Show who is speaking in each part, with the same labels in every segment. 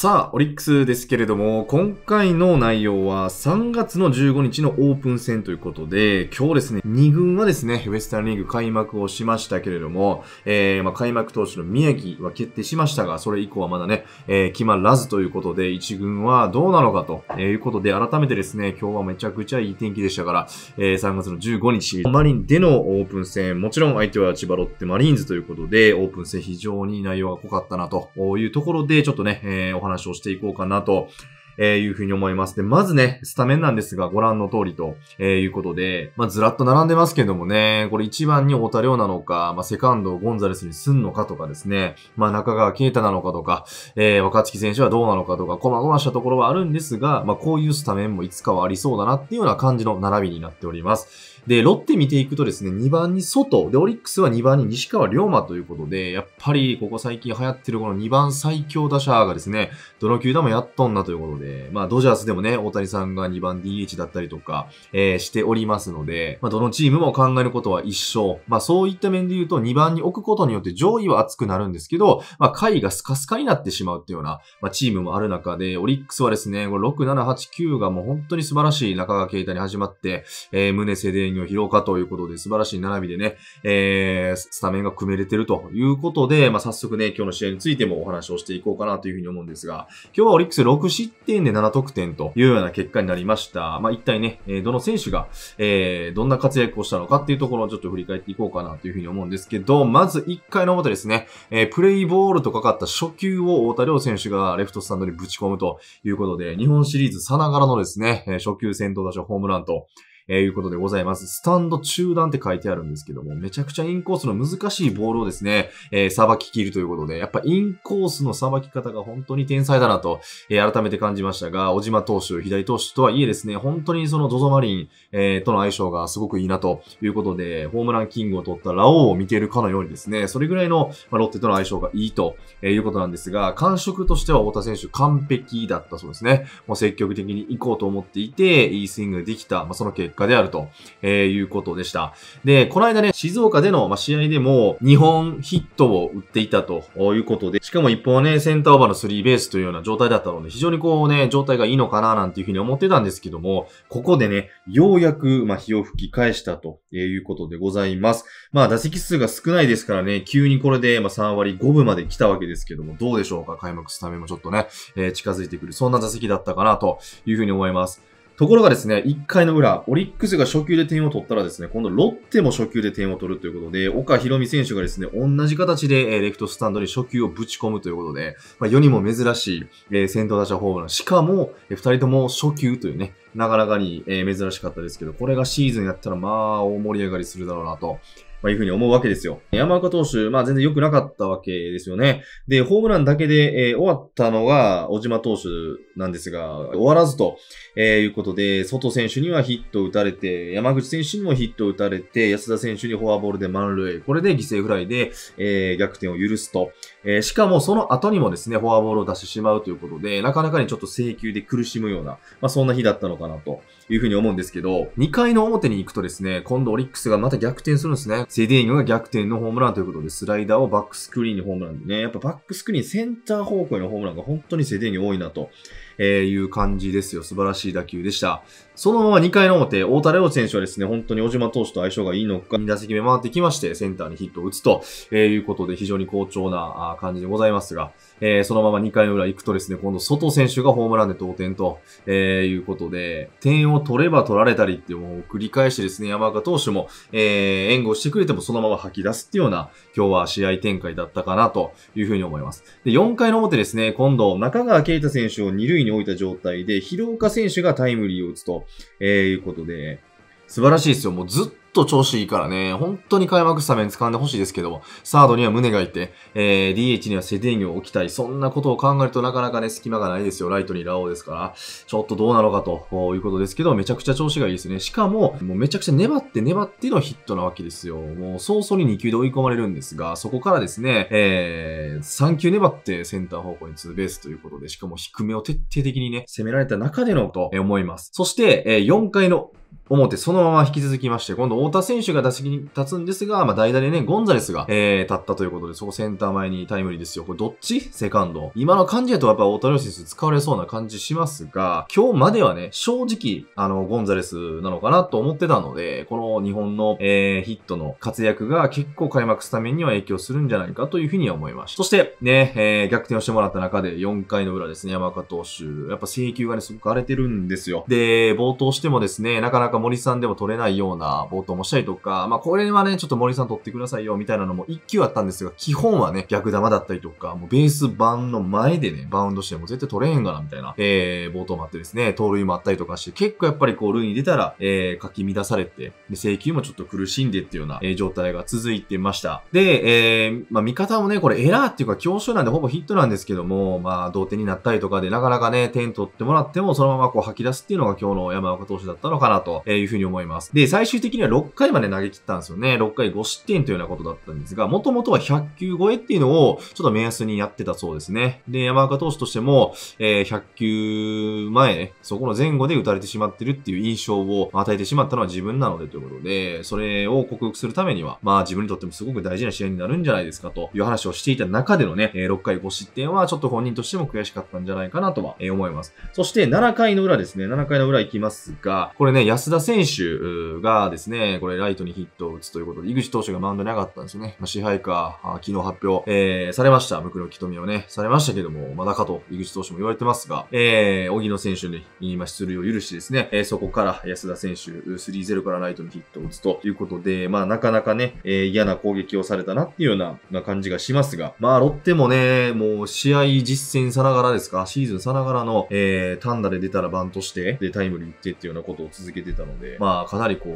Speaker 1: さあ、オリックスですけれども、今回の内容は3月の15日のオープン戦ということで、今日ですね、2軍はですね、ウエスタンリーグ開幕をしましたけれども、えー、まあ、開幕投手の宮城は決定しましたが、それ以降はまだね、えー、決まらずということで、1軍はどうなのかということで、改めてですね、今日はめちゃくちゃいい天気でしたから、えー、3月の15日、マリンでのオープン戦、もちろん相手は千葉ロッテマリーンズということで、オープン戦非常に内容が濃かったなというところで、ちょっとね、えー、お話話をしていこうかなと、えー、いうふうに思います。で、まずね、スタメンなんですが、ご覧の通りと、えー、いうことで、まあ、ずらっと並んでますけどもね、これ1番に太田良なのか、まあ、セカンドをゴンザレスにすんのかとかですね、まあ、中川啓太なのかとか、えー、若月選手はどうなのかとか、細々ましたところはあるんですが、まあ、こういうスタメンもいつかはありそうだなっていうような感じの並びになっております。で、ロッテ見ていくとですね、2番に外、で、オリックスは2番に西川龍馬ということで、やっぱりここ最近流行ってるこの2番最強打者がですね、どの球団もやっとんなということで、まあ、ドジャースでもね、大谷さんが2番 DH だったりとか、えー、しておりますので、まあ、どのチームも考えることは一緒。まあ、そういった面で言うと、2番に置くことによって上位は厚くなるんですけど、まあ、下位がスカスカになってしまうっていうような、まあ、チームもある中で、オリックスはですね、これ6、7、8、9がもう本当に素晴らしい中川啓太に始まって、えー、胸瀬デ国を拾うかということで、素晴らしい並びでね、えー、スタメンが組めれてるということで、まあ、早速ね、今日の試合についてもお話をしていこうかなというふうに思うんですが、今日はオリックス6失点で7得点というような結果になりました。まあ、一体ね、えどの選手が、えー、どんな活躍をしたのかっていうところをちょっと振り返っていこうかなというふうに思うんですけど、まず1回の表ですね、えー、プレイボールとかかった初球を大田良選手がレフトスタンドにぶち込むということで、日本シリーズさながらのですね、初級先頭打者ホームランとえいうことでございます。スタンド中断って書いてあるんですけども、めちゃくちゃインコースの難しいボールをですね、えさばききるということで、やっぱインコースのさばき方が本当に天才だなと、えー、改めて感じましたが、小島投手、左投手とはいえですね、本当にそのドゾマリン、えー、との相性がすごくいいなということで、ホームランキングを取ったラオウを見ているかのようにですね、それぐらいの、まロッテとの相性がいいと、えいうことなんですが、感触としては太田選手完璧だったそうですね。もう積極的に行こうと思っていて、いいスイングできた、まあ、その結果であると、えー、いうことでした。で、この間ね、静岡での、ま試合でも2本ヒットを打っていたということで、しかも1本はね、センターオーバーのスリーベースというような状態だったので、非常にこうね、状態がいいのかななんていうふうに思ってたんですけども、ここでね、ようやく、ま火を吹き返したということでございます。まあ、打席数が少ないですからね、急にこれで、ま3割5分まで来たわけですけども、どうでしょうか開幕スタメンもちょっとね、えー、近づいてくる、そんな打席だったかなというふうに思います。ところがですね、1回の裏、オリックスが初球で点を取ったらですね、今度ロッテも初球で点を取るということで、岡博美選手がですね、同じ形でレフトスタンドに初球をぶち込むということで、まあ、世にも珍しい先頭打者ホームラン。しかも、2人とも初球というね、なかなかに珍しかったですけど、これがシーズンやったらまあ大盛り上がりするだろうなとまあ、いうふうに思うわけですよ。山岡投手、まあ全然良くなかったわけですよね。で、ホームランだけで、えー、終わったのが小島投手なんですが、終わらずと、えー、いうことで、外選手にはヒットを打たれて、山口選手にもヒットを打たれて、安田選手にフォアボールで満塁、これで犠牲フライで、えー、逆転を許すと。えー、しかもその後にもですね、フォアボールを出してしまうということで、なかなかにちょっと請求で苦しむような、まあ、そんな日だったのかなというふうに思うんですけど、2回の表に行くとですね、今度オリックスがまた逆転するんですね。セデーニョが逆転のホームランということで、スライダーをバックスクリーンにホームランでね、やっぱバックスクリーンセンター方向へのホームランが本当にセデーニョ多いなとえー、いう感じですよ。素晴らしい打球でした。そのまま2回の表、大田レオ選手はですね、本当に小島投手と相性がいいのか、2打席目回ってきまして、センターにヒットを打つと、えー、いうことで非常に好調な感じでございますが、えー、そのまま2回の裏行くとですね、今度外選手がホームランで同点と、えー、いうことで、点を取れば取られたりっていうのを繰り返してですね、山岡投手も、えー、援護してくれてもそのまま吐き出すっていうような、今日は試合展開だったかなというふうに思います。で、4回の表ですね、今度中川圭太選手を2塁にに置いた状態で、広岡選手がタイムリーを打つと、えー、いうことで、素晴らしいですよ。もうずっと調子いいからね、本当に開幕スタメン掴んでほしいですけども、サードには胸がいて、えー、DH にはセデンギを置きたい、そんなことを考えるとなかなかね、隙間がないですよ。ライトにラオウですから、ちょっとどうなのかということですけど、めちゃくちゃ調子がいいですね。しかも、もうめちゃくちゃ粘って粘ってのヒットなわけですよ。もう早々に2球で追い込まれるんですが、そこからですね、えー、3球粘ってセンター方向にツーベースということで、しかも低めを徹底的にね、攻められた中でのと思います。そして、えー、4回の思って、そのまま引き続きまして、今度太田選手が打席に立つんですが、まあ代打でね、ゴンザレスが、えー、立ったということで、そこセンター前にタイムリーですよ。これどっちセカンド。今の感じだとやっぱ太田良選手使われそうな感じしますが、今日まではね、正直、あの、ゴンザレスなのかなと思ってたので、この日本の、えー、ヒットの活躍が結構開幕スタメンには影響するんじゃないかというふうには思いました。そして、ね、えー、逆転をしてもらった中で4回の裏ですね、山川投手。やっぱ請求がね、すごく荒れてるんですよ。で、冒頭してもですね、なかかなか森さんでも取れないような冒頭もしたりとか、まあこれはね、ちょっと森さん取ってくださいよみたいなのも1球あったんですが、基本はね、逆球だったりとか、もうベース版の前でね、バウンドしても絶対取れへんがなみたいな、えー、冒頭もあってですね、盗塁もあったりとかして、結構やっぱりこう、塁に出たら、えー、かき乱されて、で、請求もちょっと苦しんでっていうような、えー、状態が続いてました。で、えー、まあ味方もね、これエラーっていうか、強勝なんでほぼヒットなんですけども、まあ同点になったりとかで、なかなかね、点取ってもらっても、そのままこう吐き出すっていうのが今日の山岡投手だったのかなとというふうに思います。で、最終的には6回まで投げ切ったんですよね。6回5失点というようなことだったんですが、もともとは100球超えっていうのをちょっと目安にやってたそうですね。で、山岡投手としても、えー、100球前、そこの前後で打たれてしまってるっていう印象を与えてしまったのは自分なのでということで、それを克服するためには、まあ自分にとってもすごく大事な試合になるんじゃないですかという話をしていた中でのね、え6回5失点はちょっと本人としても悔しかったんじゃないかなとは思います。そして7回の裏ですね、7回の裏行きますが、これね、安田選手がですね、これライトにヒットを打つということで、井口投手がマウンドに上がったんですよね。まあ、支配下、昨日発表、えー、されました。ムクロキトミをね、されましたけども、まだかと井口投手も言われてますが、えー、小木野選手に今出塁を許してですね、えー、そこから安田選手、3-0からライトにヒットを打つということで、まあなかなかね、えー、嫌な攻撃をされたなっていうようなな感じがしますが、まあロッテもね、もう試合実践さながらですか、シーズンさながらの、えー、単打で出たらバントして、で、タイムリー打ってっていうようなことを続けててたので、まあ、かなりこ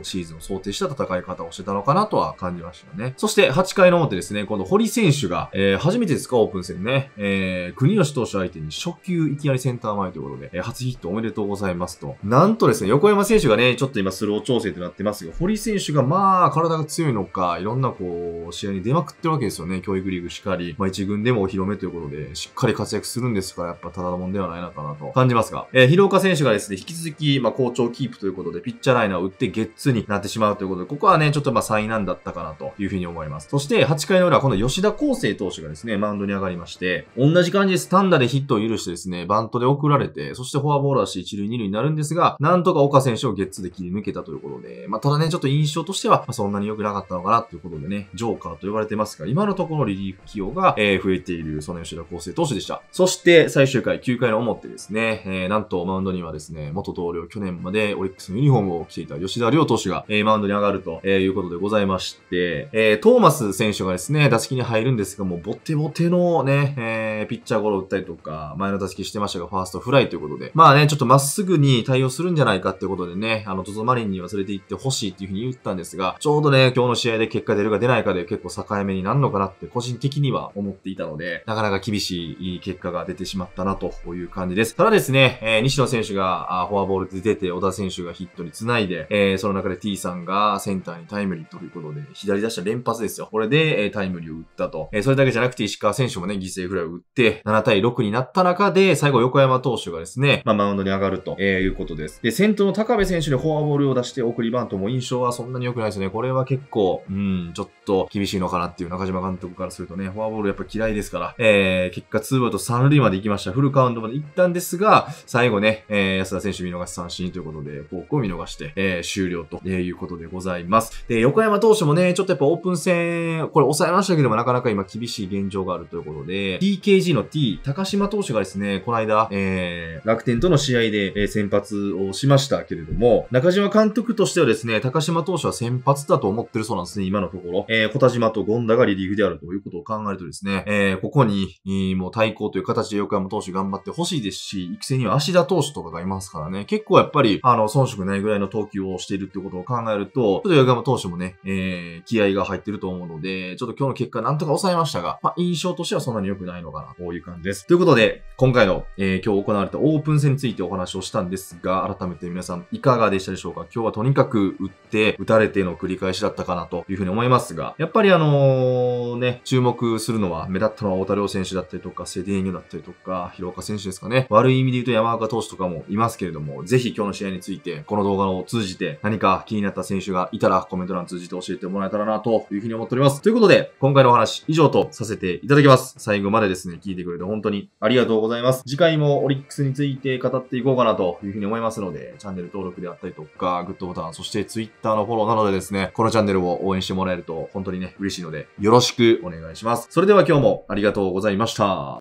Speaker 1: う、シーズンを想定した戦い方をしてたのかなとは感じましたね。そして、8回の表ですね、この堀選手が、えー、初めてですか、オープン戦ね、えー、国吉投手相手に初球いきなりセンター前ということで、えー、初ヒットおめでとうございますと。なんとですね、横山選手がね、ちょっと今スロー調整となってますが、堀選手がまあ、体が強いのか、いろんなこう、試合に出まくってるわけですよね。教育リーグしかり、まあ一軍でもお披露目ということで、しっかり活躍するんですから、やっぱただのもんではないのかなと感じますが、えー、広岡選手がですね、引き続き、まあ好調キーププということで、ピッチャーライナーを打ってゲッツーになってしまうということで、ここはね、ちょっとまあ災難だったかなというふうに思います。そして8回の裏、この吉田康生投手がですね、マウンドに上がりまして、同じ感じです。単打でヒットを許してですね、バントで送られて、そしてフォアボールだし1塁2塁になるんですが、なんとか岡選手をゲッツーで切り抜けたということで、まあただね、ちょっと印象としては、まあ、そんなに良くなかったのかなということでね、ジョーカーと呼ばれてますが、今のところリリーフ起用が、えー、増えている、その吉田康生投手でした。そして最終回、9回の表ですね、えー、なんとマウンドにはですね、元同僚去年までオリックスのユニフォームを着ていた吉田亮投手が、えー、マウンドに上がると、えー、いうことでございまして、えー、トーマス選手がですね、打席に入るんですが、もうボテボテのね、えー、ピッチャーゴロ打ったりとか、前の打席してましたが、ファーストフライということで、まあね、ちょっとまっすぐに対応するんじゃないかっていうことでね、あの、トゾマリンに忘れていってほしいっていうふうに言ったんですが、ちょうどね、今日の試合で結果出るか出ないかで結構境目になるのかなって個人的には思っていたので、なかなか厳しい結果が出てしまったなという感じです。ただですね、えー、西野選手がフォアボールで出て、小田選手手がヒットにつないで、えー、その中で T さんがセンターにタイムリーということで、左出した連発ですよ。これで、えー、タイムリーを打ったと。えー、それだけじゃなくて石川選手もね、犠牲フライを打って、7対6になった中で、最後横山投手がですね、まあ、マウンドに上がると、えー、いうことです。で、先頭の高部選手にフォアボールを出して送りバントも印象はそんなに良くないですね。これは結構、うん、ちょっと厳しいのかなっていう中島監督からするとね、フォアボールやっぱ嫌いですから、えー、結果2アウト3塁まで行きました。フルカウントまで行ったんですが、最後ね、えー、安田選手見逃し三振ということで、で、フォークを見逃して、え終了ということでございます。で、横山投手もね、ちょっとやっぱオープン戦、これ抑えましたけども、なかなか今厳しい現状があるということで、TKG の T、高島投手がですね、この間、えー、楽天との試合で、え先発をしましたけれども、中島監督としてはですね、高島投手は先発だと思ってるそうなんですね、今のところ。えー、小田島と権田がリリーフであるということを考えるとですね、えー、ここに、えー、もう対抗という形で横山投手頑張ってほしいですし、育成には芦田投手とかがいますからね、結構やっぱり、あの、の、遜色ないぐらいの投球をしているってことを考えると、ちょっと矢山投手もね、えー、気合が入ってると思うので、ちょっと今日の結果なんとか抑えましたが、まあ、印象としてはそんなに良くないのかな、こういう感じです。ということで、今回の、えー、今日行われたオープン戦についてお話をしたんですが、改めて皆さんいかがでしたでしょうか今日はとにかく打って、打たれての繰り返しだったかなというふうに思いますが、やっぱりあのー、ね、注目するのは、目立ったのは大田亮選手だったりとか、セデーニョだったりとか、広岡選手ですかね。悪い意味で言うと山岡投手とかもいますけれども、ぜひ今日の試合についてついて、この動画を通じて何か気になった選手がいたらコメント欄通じて教えてもらえたらなというふうに思っております。ということで、今回のお話以上とさせていただきます。最後までですね、聞いてくれて本当にありがとうございます。次回もオリックスについて語っていこうかなというふうに思いますので、チャンネル登録であったりとか、グッドボタン、そして Twitter のフォローなどでですね、このチャンネルを応援してもらえると本当にね、嬉しいので、よろしくお願いします。それでは今日もありがとうございました。